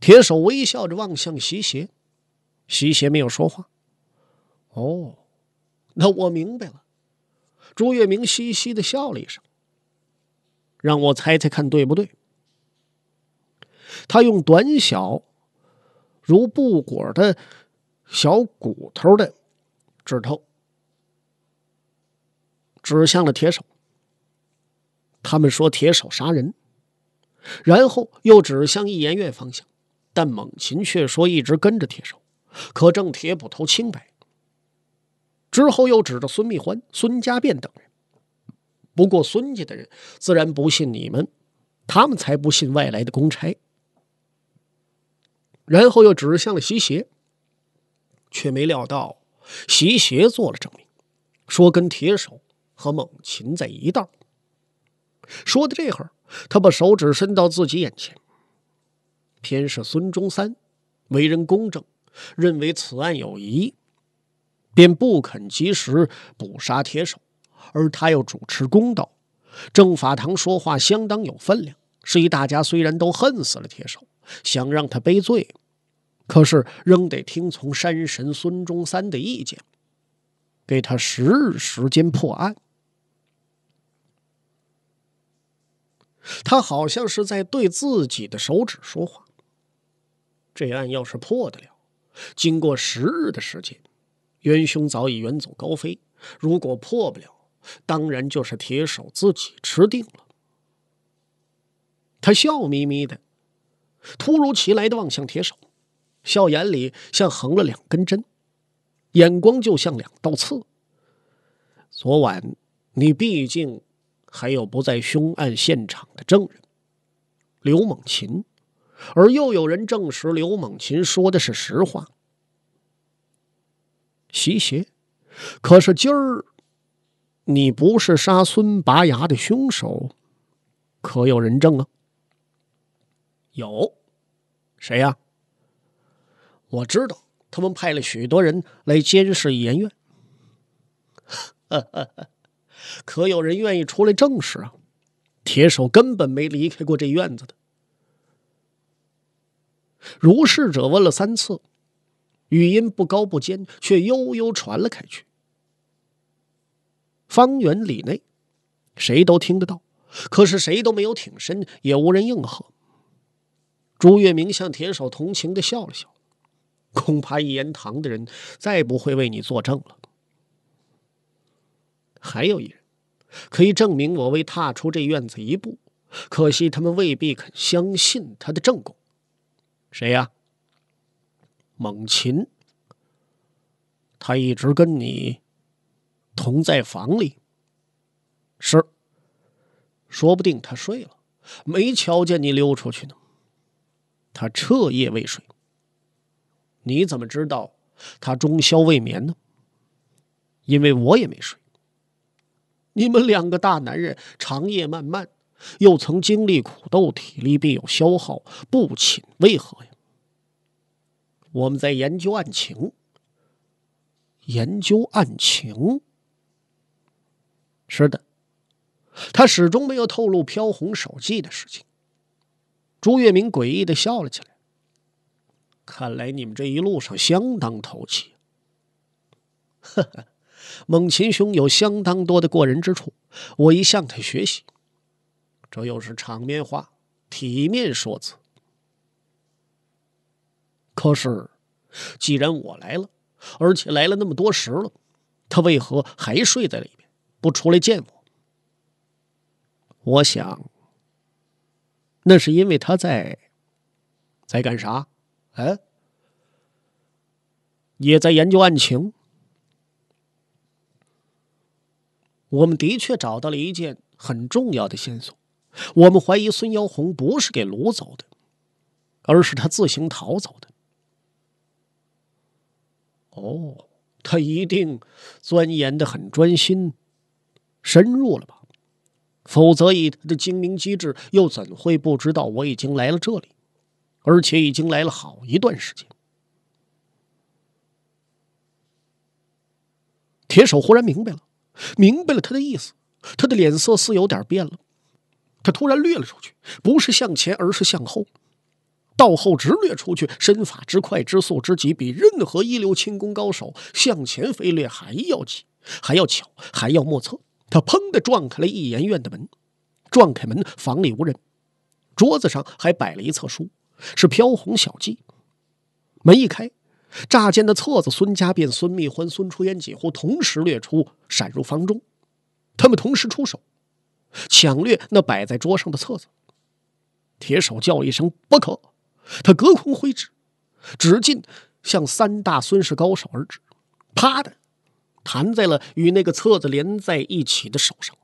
铁手微笑着望向习邪，习邪没有说话。哦，那我明白了。朱月明嘻嘻的笑了一声，让我猜猜看，对不对？他用短小如布裹的小骨头的指头指向了铁手。他们说铁手杀人，然后又指向一言院方向。但猛禽却说一直跟着铁手，可证铁捕头清白。之后又指着孙蜜欢、孙家变等人，不过孙家的人自然不信你们，他们才不信外来的公差。然后又指向了习邪，却没料到习邪做了证明，说跟铁手和猛禽在一道。说到这会儿，他把手指伸到自己眼前。偏是孙中山，为人公正，认为此案有疑，便不肯及时捕杀铁手，而他又主持公道，政法堂说话相当有分量，示意大家虽然都恨死了铁手，想让他背罪，可是仍得听从山神孙中山的意见，给他十日时间破案。他好像是在对自己的手指说话。这案要是破得了，经过十日的时间，元凶早已远走高飞；如果破不了，当然就是铁手自己吃定了。他笑眯眯的，突如其来的望向铁手，笑眼里像横了两根针，眼光就像两道刺。昨晚你毕竟还有不在凶案现场的证人刘猛琴。而又有人证实刘猛禽说的是实话。袭邪，可是今儿你不是杀孙拔牙的凶手，可有人证啊？有，谁呀？我知道，他们派了许多人来监视盐院。可有人愿意出来证实啊？铁手根本没离开过这院子的。如是者问了三次，语音不高不尖，却悠悠传了开去。方圆里内，谁都听得到，可是谁都没有挺身，也无人应和。朱月明向田手同情的笑了笑，恐怕一言堂的人再不会为你作证了。还有一人，可以证明我未踏出这院子一步，可惜他们未必肯相信他的证供。谁呀？猛禽，他一直跟你同在房里。是，说不定他睡了，没瞧见你溜出去呢。他彻夜未睡，你怎么知道他中宵未眠呢？因为我也没睡。你们两个大男人，长夜漫漫。又曾经历苦斗，体力必有消耗，不寝为何呀？我们在研究案情，研究案情，是的，他始终没有透露飘红手记的事情。朱月明诡异的笑了起来，看来你们这一路上相当投契。呵呵，猛禽兄有相当多的过人之处，我一向他学习。这又是场面话，体面说辞。可是，既然我来了，而且来了那么多时了，他为何还睡在里面不出来见我？我想，那是因为他在在干啥？哎，也在研究案情。我们的确找到了一件很重要的线索。我们怀疑孙瑶红不是给掳走的，而是他自行逃走的。哦，他一定钻研的很专心，深入了吧？否则以他的精明机智，又怎会不知道我已经来了这里，而且已经来了好一段时间？铁手忽然明白了，明白了他的意思，他的脸色似有点变了。他突然掠了出去，不是向前，而是向后，道后直掠出去。身法之快、之速、之急，比任何一流轻功高手向前飞掠还要急、还要巧、还要莫测。他砰的撞开了一言院的门，撞开门，房里无人，桌子上还摆了一册书，是《飘红小记》。门一开，乍见的册子，孙家、便孙密欢、孙初烟几乎同时掠出，闪入房中。他们同时出手。抢掠那摆在桌上的册子，铁手叫一声“不可”，他隔空挥指，指劲向三大孙氏高手而指，啪的，弹在了与那个册子连在一起的手上。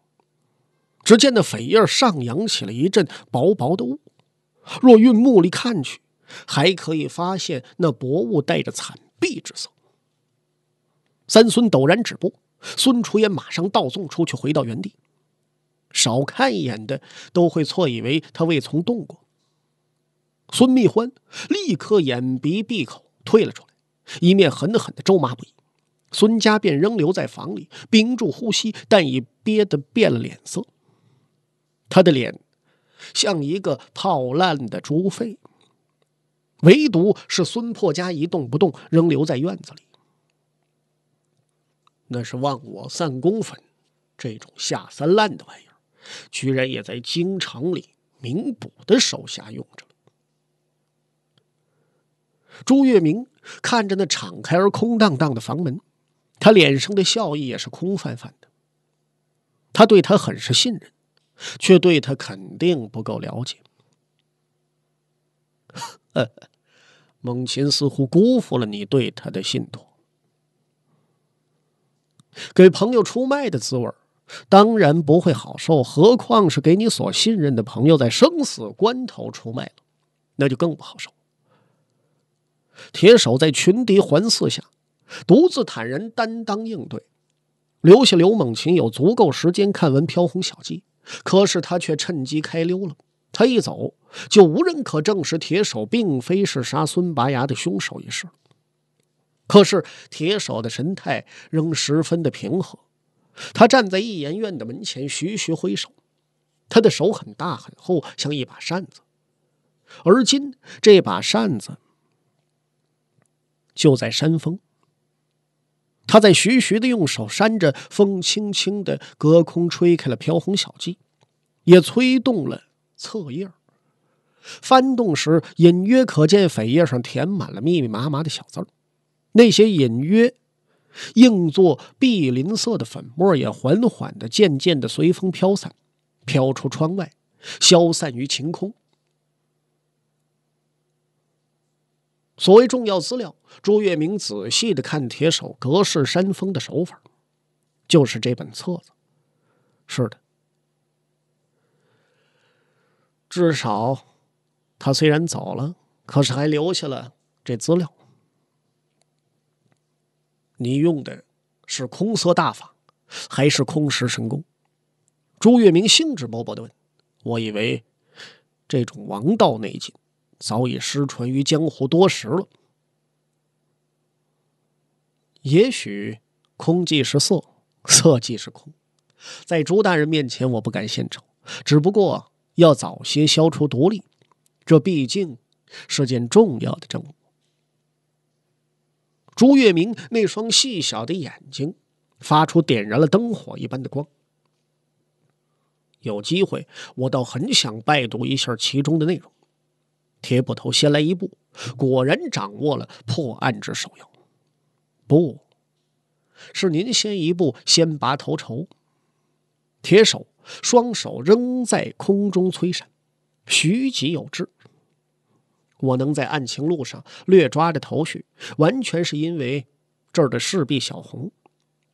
只见那扉页上扬起了一阵薄薄的雾，若运目力看去，还可以发现那薄雾带着惨碧之色。三孙陡然止步，孙楚也马上倒纵出去，回到原地。少看一眼的都会错以为他未曾动过。孙蜜欢立刻掩鼻闭口退了出来，一面狠狠的咒骂不已。孙家便仍留在房里，屏住呼吸，但已憋得变了脸色。他的脸像一个泡烂的猪肺，唯独是孙破家一动不动，仍留在院子里。那是忘我散功粉，这种下三滥的玩意。居然也在京城里明捕的手下用着。朱月明看着那敞开而空荡荡的房门，他脸上的笑意也是空泛泛的。他对他很是信任，却对他肯定不够了解。呵 呵，孟琴似乎辜负了你对他的信托，给朋友出卖的滋味儿。当然不会好受，何况是给你所信任的朋友在生死关头出卖了，那就更不好受。铁手在群敌环伺下，独自坦然担当应对，留下刘猛禽有足够时间看完《飘红小记》，可是他却趁机开溜了。他一走，就无人可证实铁手并非是杀孙拔牙的凶手一事。可是铁手的神态仍十分的平和。他站在一研院的门前，徐徐挥手。他的手很大很厚，像一把扇子。而今这把扇子就在扇风。他在徐徐的用手扇着风，轻轻的隔空吹开了飘红小记，也吹动了册页。翻动时，隐约可见扉页上填满了密密麻麻的小字儿，那些隐约。映作碧林色的粉末也缓缓的、渐渐的随风飘散，飘出窗外，消散于晴空。所谓重要资料，朱月明仔细的看铁手隔世山峰的手法，就是这本册子。是的，至少他虽然走了，可是还留下了这资料。你用的是空色大法，还是空识神功？朱月明兴致勃勃地问：“我以为这种王道内境早已失传于江湖多时了。也许空即是色，色即是空。在朱大人面前，我不敢献丑，只不过要早些消除独立，这毕竟是件重要的政务。”朱月明那双细小的眼睛，发出点燃了灯火一般的光。有机会，我倒很想拜读一下其中的内容。铁捕头先来一步，果然掌握了破案之手要。不，是您先一步，先拔头筹。铁手双手仍在空中催闪，徐疾有致。我能在案情路上略抓着头绪，完全是因为这儿的势壁小红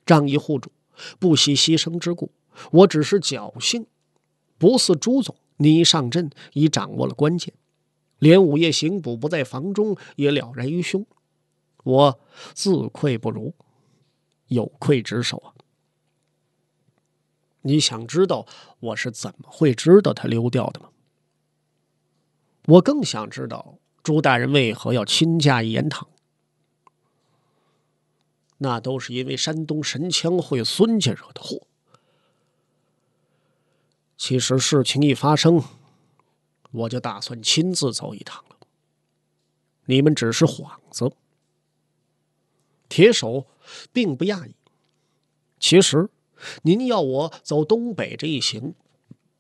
仗义护主、不惜牺牲之故。我只是侥幸，不似朱总，你一上阵已掌握了关键，连午夜刑捕不在房中也了然于胸。我自愧不如，有愧职守啊！你想知道我是怎么会知道他溜掉的吗？我更想知道朱大人为何要亲驾一言堂？那都是因为山东神枪会孙家惹的祸。其实事情一发生，我就打算亲自走一趟了。你们只是幌子。铁手并不讶异。其实，您要我走东北这一行，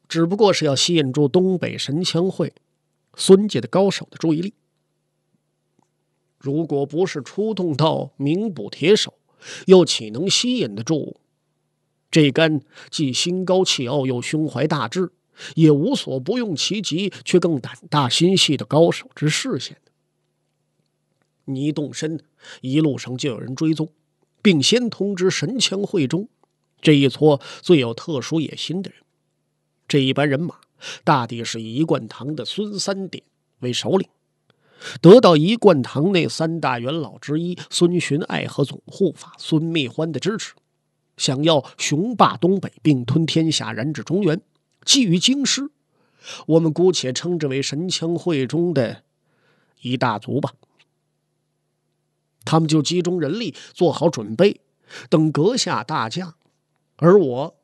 只不过是要吸引住东北神枪会。孙家的高手的注意力，如果不是出动到名捕铁手，又岂能吸引得住这杆既心高气傲又胸怀大志，也无所不用其极却更胆大心细的高手之视线呢？你动身，一路上就有人追踪，并先通知神枪会中这一撮最有特殊野心的人，这一班人马。大抵是以一贯堂的孙三典为首领，得到一贯堂内三大元老之一孙寻爱和总护法孙密欢的支持，想要雄霸东北，并吞天下，染指中原，觊觎京师。我们姑且称之为神枪会中的一大族吧。他们就集中人力，做好准备，等阁下大驾，而我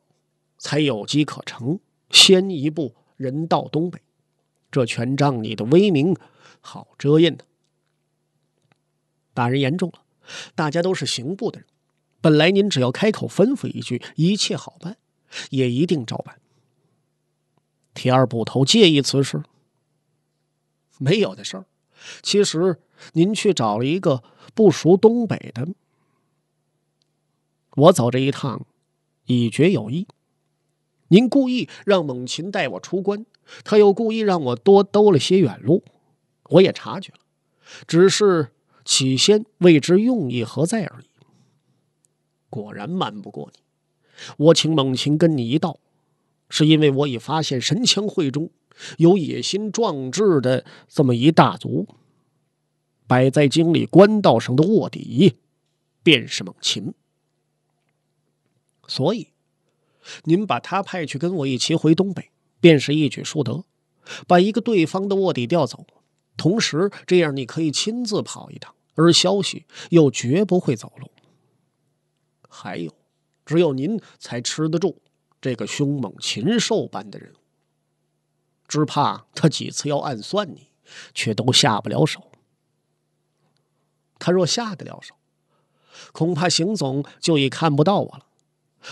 才有机可乘，先一步。人到东北，这权杖你的威名，好遮掩呢。大人言重了，大家都是刑部的人，本来您只要开口吩咐一句，一切好办，也一定照办。铁二捕头介意此事？没有的事儿。其实您去找了一个不熟东北的，我走这一趟，已觉有意。您故意让猛禽带我出关，他又故意让我多兜了些远路，我也察觉了，只是起先未知用意何在而已。果然瞒不过你，我请猛禽跟你一道，是因为我已发现神枪会中有野心壮志的这么一大族，摆在京里官道上的卧底，便是猛禽，所以。您把他派去跟我一起回东北，便是一举数得，把一个对方的卧底调走，同时这样你可以亲自跑一趟，而消息又绝不会走漏。还有，只有您才吃得住这个凶猛禽兽般的人物，只怕他几次要暗算你，却都下不了手。他若下得了手，恐怕邢总就已看不到我了。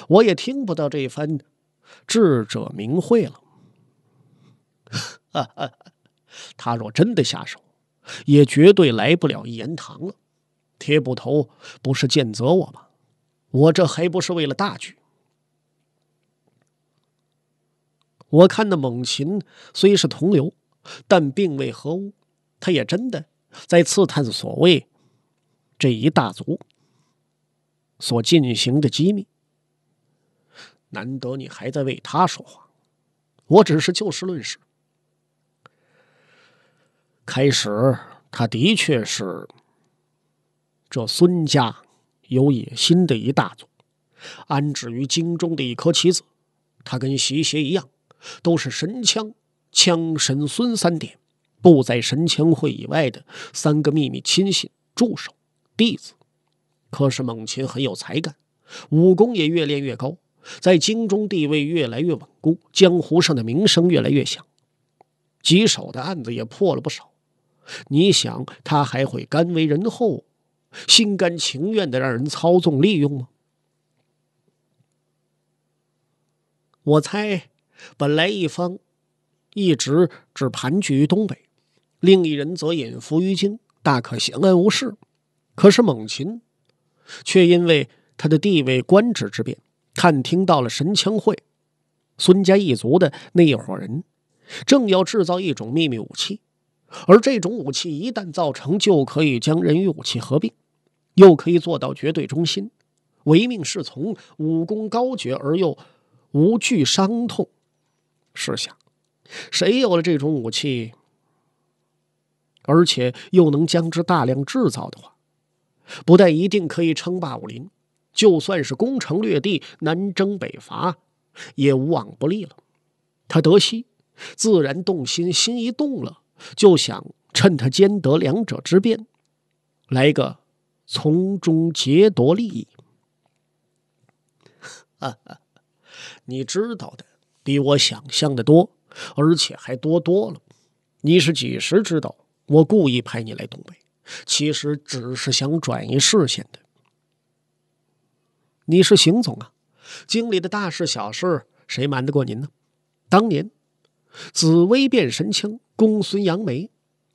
我也听不到这一番智者名讳了。他若真的下手，也绝对来不了一言堂了。铁捕头不是见责我吗？我这还不是为了大局。我看那猛禽虽是同流，但并未合污。他也真的在刺探所谓这一大族所进行的机密。难得你还在为他说话，我只是就事论事。开始，他的确是这孙家有野心的一大族，安置于京中的一颗棋子。他跟习邪一样，都是神枪枪神孙三点，不在神枪会以外的三个秘密亲信助手弟子。可是猛禽很有才干，武功也越练越高。在京中地位越来越稳固，江湖上的名声越来越响，棘手的案子也破了不少。你想，他还会甘为人后，心甘情愿的让人操纵利用吗？我猜，本来一方一直只盘踞于东北，另一人则隐伏于京，大可相安无事。可是猛禽，却因为他的地位官职之变。探听到了神枪会，孙家一族的那一伙人，正要制造一种秘密武器，而这种武器一旦造成，就可以将人与武器合并，又可以做到绝对忠心，唯命是从，武功高绝而又无惧伤痛。试想，谁有了这种武器，而且又能将之大量制造的话，不但一定可以称霸武林。就算是攻城略地、南征北伐，也无往不利了。他得西，自然动心。心一动了，就想趁他兼得两者之便，来个从中劫夺利益。哈哈，你知道的比我想象的多，而且还多多了。你是几时知道我故意派你来东北？其实只是想转移视线的。你是邢总啊，经里的大事小事，谁瞒得过您呢？当年，紫薇变神枪公孙杨梅，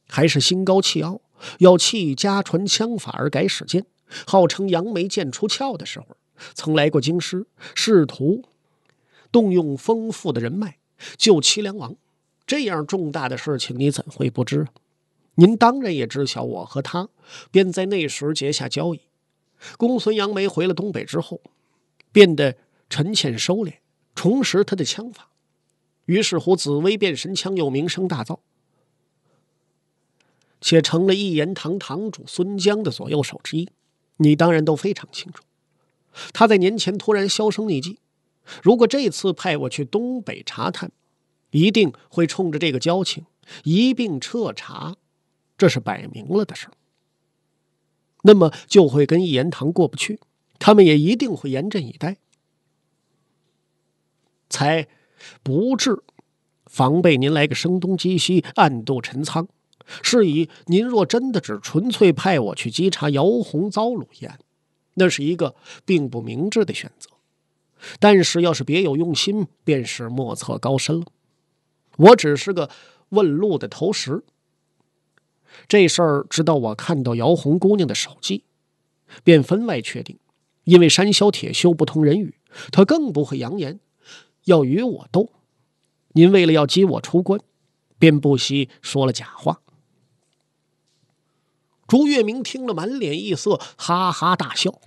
还是心高气傲，要弃家传枪法而改使剑，号称杨梅剑出鞘的时候，曾来过京师，试图动用丰富的人脉救齐梁王。这样重大的事情，你怎会不知？您当然也知晓，我和他便在那时结下交易。公孙杨梅回了东北之后，变得沉潜收敛，重拾他的枪法。于是乎，紫薇变神枪又名声大噪，且成了一言堂堂主孙江的左右手之一。你当然都非常清楚。他在年前突然销声匿迹。如果这次派我去东北查探，一定会冲着这个交情一并彻查。这是摆明了的事儿。那么就会跟一言堂过不去，他们也一定会严阵以待，才不至防备您来个声东击西、暗度陈仓。是以，您若真的只纯粹派我去稽查姚洪遭一案，那是一个并不明智的选择。但是，要是别有用心，便是莫测高深了。我只是个问路的投石。这事儿直到我看到姚红姑娘的手机，便分外确定。因为山魈铁修不通人语，他更不会扬言要与我斗。您为了要接我出关，便不惜说了假话。朱月明听了，满脸异色，哈哈大笑。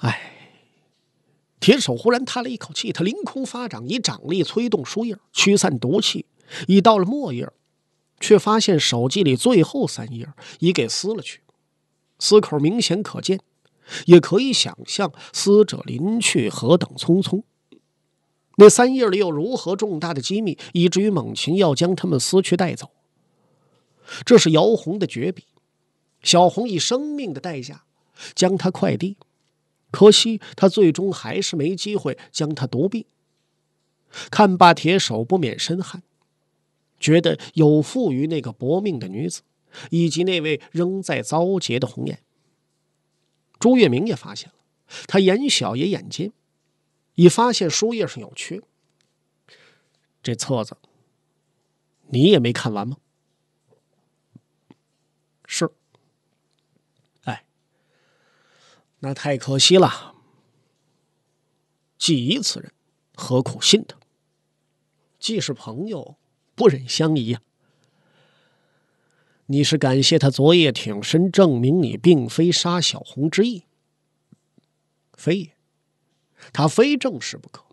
唉，铁手忽然叹了一口气，他凌空发掌，以掌力催动书页，驱散毒气，已到了末页。却发现手机里最后三页已给撕了去，撕口明显可见，也可以想象死者临去何等匆匆。那三页里又如何重大的机密，以至于猛禽要将他们撕去带走？这是姚红的绝笔，小红以生命的代价将它快递，可惜他最终还是没机会将它读毕。看罢铁手不免身汗。觉得有负于那个薄命的女子，以及那位仍在遭劫的红颜。朱月明也发现了，他眼小也眼尖，已发现书页上有缺。这册子，你也没看完吗？是。哎，那太可惜了。既疑此人，何苦信他？既是朋友。不忍相疑呀！你是感谢他昨夜挺身证明你并非杀小红之意，非也，他非正视不可。